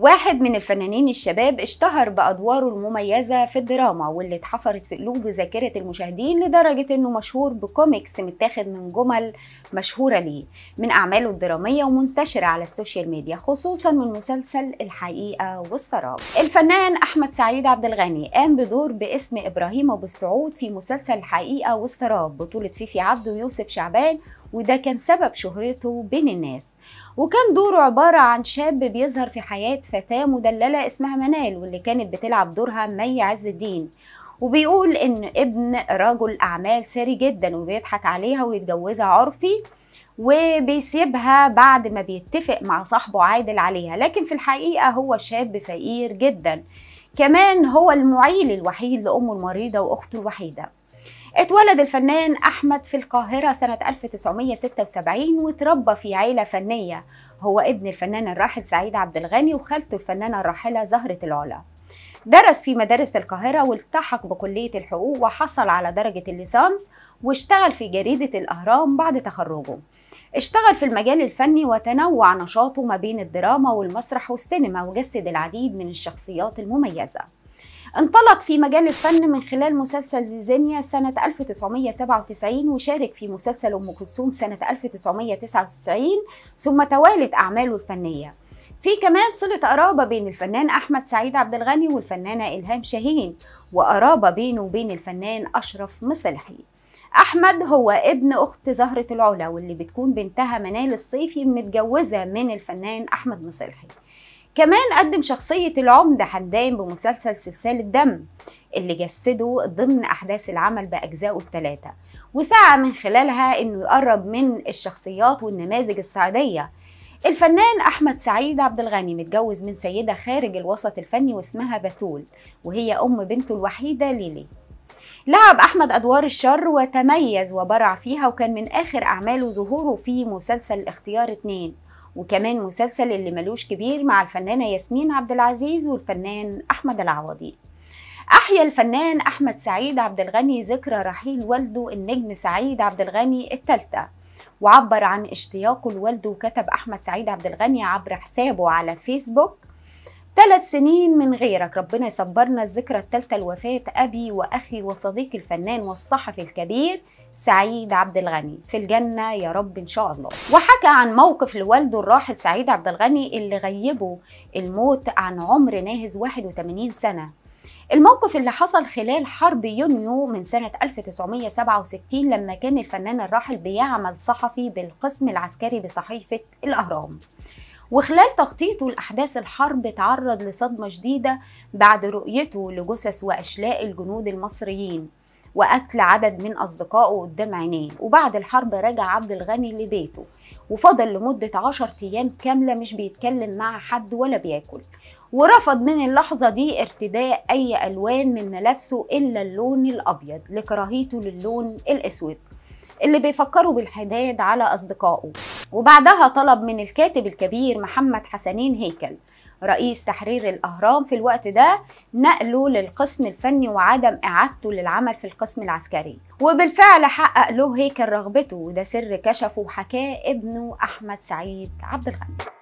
واحد من الفنانين الشباب اشتهر بأدواره المميزة في الدراما واللي اتحفرت في قلوب ذاكرة المشاهدين لدرجة انه مشهور بكوميكس متاخد من جمل مشهورة ليه من أعماله الدرامية ومنتشرة على السوشيال ميديا خصوصا من مسلسل الحقيقة والسراب الفنان أحمد سعيد عبد الغني قام بدور باسم إبراهيم أبو السعود في مسلسل الحقيقة والسراب بطولة فيفي عبده ويوسف شعبان وده كان سبب شهرته بين الناس وكان دوره عبارة عن شاب بيظهر في حياة فتاة مدللة اسمها منال واللي كانت بتلعب دورها مي عز الدين وبيقول ان ابن رجل اعمال ساري جدا وبيضحك عليها ويتجوزها عرفي وبيسيبها بعد ما بيتفق مع صاحبه عادل عليها لكن في الحقيقة هو شاب فقير جدا كمان هو المعيل الوحيد لأمه المريضة وأخته الوحيدة اتولد الفنان أحمد في القاهرة سنة 1976 وتربى في عيلة فنية هو ابن الفنان الراحل سعيد عبد الغني وخالته الفنانة الراحلة زهرة العلا درس في مدارس القاهرة والتحق بكلية الحقوق وحصل على درجة الليسانس واشتغل في جريدة الأهرام بعد تخرجه اشتغل في المجال الفني وتنوع نشاطه ما بين الدراما والمسرح والسينما وجسد العديد من الشخصيات المميزه انطلق في مجال الفن من خلال مسلسل زيزينيا سنة 1997 وشارك في مسلسل أم كلثوم سنة 1999 ثم توالت أعماله الفنية في كمان صلة قرابة بين الفنان أحمد سعيد عبد الغني والفنانة إلهام شاهين وقرابة بينه وبين الفنان أشرف مصلحي أحمد هو ابن أخت زهرة العلا واللي بتكون بنتها منال الصيفي متجوزة من الفنان أحمد مصلحي كمان قدم شخصية العمدة حمدان بمسلسل سلسال الدم اللي جسده ضمن أحداث العمل بأجزائه الثلاثة وسعى من خلالها إنه يقرب من الشخصيات والنماذج الصعيدية الفنان أحمد سعيد عبد الغني متجوز من سيدة خارج الوسط الفني واسمها بتول وهي أم بنته الوحيدة ليلي لعب أحمد أدوار الشر وتميز وبرع فيها وكان من آخر أعماله ظهوره في مسلسل الاختيار 2 وكمان مسلسل اللي ملوش كبير مع الفنانة ياسمين عبد العزيز والفنان أحمد العوضي أحيا الفنان أحمد سعيد عبد الغني ذكرى رحيل والده النجم سعيد عبد الغني الثالثة وعبر عن اشتياقه لوالده وكتب أحمد سعيد عبد الغني عبر حسابه على فيسبوك ثلاث سنين من غيرك ربنا يصبرنا الذكرى الثالثة لوفاة أبي وأخي وصديقي الفنان والصحفي الكبير سعيد عبد الغني في الجنة يا رب إن شاء الله وحكى عن موقف لوالده الراحل سعيد عبد الغني اللي غيبه الموت عن عمر ناهز 81 سنة الموقف اللي حصل خلال حرب يونيو من سنة 1967 لما كان الفنان الراحل بيعمل صحفي بالقسم العسكري بصحيفة الأهرام وخلال تغطيته لأحداث الحرب تعرض لصدمة شديدة بعد رؤيته لجثث وأشلاء الجنود المصريين وقتل عدد من أصدقائه قدام عينيه وبعد الحرب رجع عبد الغني لبيته وفضل لمدة عشر أيام كاملة مش بيتكلم مع حد ولا بياكل ورفض من اللحظة دي ارتداء أي ألوان من ملابسه إلا اللون الأبيض لكراهيته للون الأسود اللي بيفكروا بالحداد على أصدقائه وبعدها طلب من الكاتب الكبير محمد حسنين هيكل رئيس تحرير الأهرام في الوقت ده نقله للقسم الفني وعدم إعادته للعمل في القسم العسكري وبالفعل حقق له هيكل رغبته وده سر كشفه وحكاه ابنه أحمد سعيد عبد الغني